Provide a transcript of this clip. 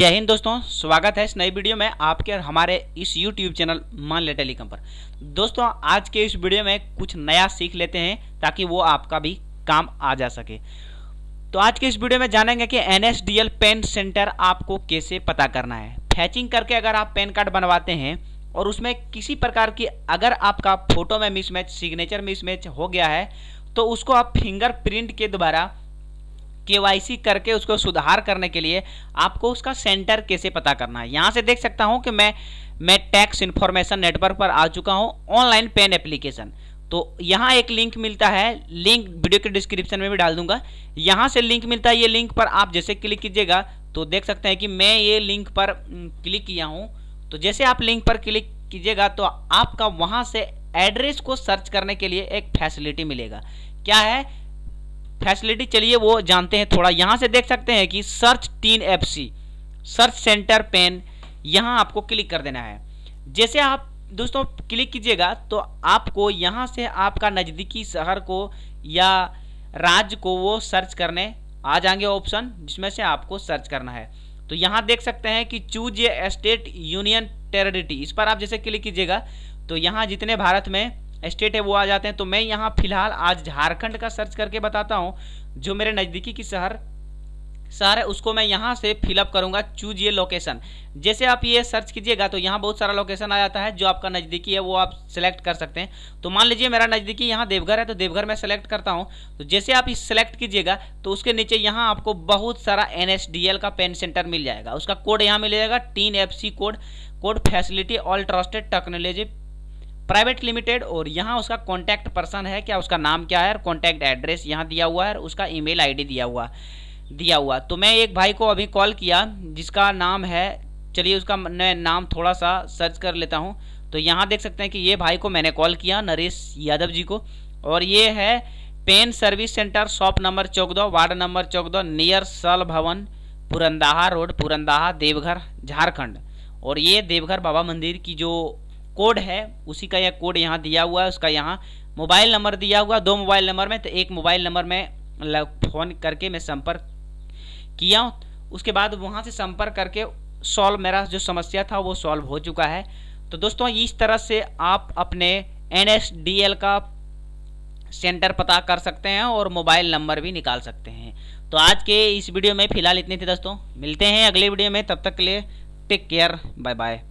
जय हिंद दोस्तों स्वागत है इस नई वीडियो में आपके और हमारे इस YouTube चैनल मान ले टेलीकॉम पर दोस्तों आज के इस वीडियो में कुछ नया सीख लेते हैं ताकि वो आपका भी काम आ जा सके तो आज के इस वीडियो में जानेंगे कि एन पेन सेंटर आपको कैसे पता करना है फैचिंग करके अगर आप पेन कार्ड बनवाते हैं और उसमें किसी प्रकार की अगर आपका फोटो में मिसमैच सिग्नेचर मिसमैच हो गया है तो उसको आप फिंगरप्रिंट के द्वारा केवाईसी करके उसको सुधार करने के लिए आपको उसका सेंटर कैसे पता करना है यहाँ से देख सकता हूँ कि मैं मैं टैक्स इन्फॉर्मेशन नेटवर्क पर आ चुका हूँ ऑनलाइन पेन एप्लीकेशन तो यहाँ एक लिंक मिलता है लिंक वीडियो के डिस्क्रिप्शन में भी डाल दूंगा यहाँ से लिंक मिलता है ये लिंक पर आप जैसे क्लिक कीजिएगा तो देख सकते हैं कि मैं ये लिंक पर क्लिक किया हूँ तो जैसे आप लिंक पर क्लिक कीजिएगा तो आपका वहाँ से एड्रेस को सर्च करने के लिए एक फैसिलिटी मिलेगा क्या है फैसिलिटी चलिए वो जानते हैं थोड़ा यहाँ से देख सकते हैं कि search TIN F search centre PAN यहाँ आपको क्लिक कर देना है जैसे आप दोस्तों क्लिक कीजिएगा तो आपको यहाँ से आपका नज़दीकी शहर को या राज्य को वो सर्च करने आ जाएंगे ऑप्शन जिसमें से आपको सर्च करना है तो यहाँ देख सकते हैं कि choose a state union territory इस पर आप जैसे क्लिक कीजिएगा तो यहाँ जितने भारत में स्टेट है वो आ जाते हैं तो मैं यहाँ फिलहाल आज झारखंड का सर्च करके बताता हूँ जो मेरे नज़दीकी की शहर शहर है उसको मैं यहाँ से फिलअप करूँगा चूज ये लोकेशन जैसे आप ये सर्च कीजिएगा तो यहाँ बहुत सारा लोकेशन आ जाता है जो आपका नज़दीकी है वो आप सेलेक्ट कर सकते हैं तो मान लीजिए मेरा नज़दीकी यहाँ देवघर है तो देवघर मैं सेलेक्ट करता हूँ तो जैसे आप इस सेलेक्ट कीजिएगा तो उसके नीचे यहाँ आपको बहुत सारा एन का पेन सेंटर मिल जाएगा उसका कोड यहाँ मिल जाएगा TIN F code code facility all trusted technology private limited और यहाँ उसका कॉन्टैक्ट पर्सन है क्या उसका नाम क्या है कॉन्टैक्ट एड्रेस यहाँ दिया हुआ है और उसका ईमेल आईडी दिया हुआ दिया हुआ तो मैं एक भाई को अभी कॉल किया जिसका नाम है चलिए उसका मैं नाम थोड़ा सा सर्च कर लेता हूँ तो यहाँ देख सकते हैं कि ये भाई को मैंने कॉल किया नरेश यादव जी को और ये है PAN service centre shop number चौक दो वार्ड नंबर चौक दो नियर सल भवन पुरंदाहा रोड पुरंदाहा देवघर झारखंड और ये देवघर बाबा मंदिर की जो कोड है उसी का यह कोड यहाँ दिया हुआ है उसका यहाँ मोबाइल नंबर दिया हुआ दो मोबाइल नंबर में तो एक मोबाइल नंबर में फ़ोन करके मैं संपर्क किया हूँ उसके बाद वहाँ से संपर्क करके सॉल्व मेरा जो समस्या था वो सॉल्व हो चुका है तो दोस्तों इस तरह से आप अपने एन का सेंटर पता कर सकते हैं और मोबाइल नंबर भी निकाल सकते हैं तो आज के इस वीडियो में फिलहाल इतने थे दोस्तों मिलते हैं अगले वीडियो में तब तक के लिए टेक केयर बाय बाय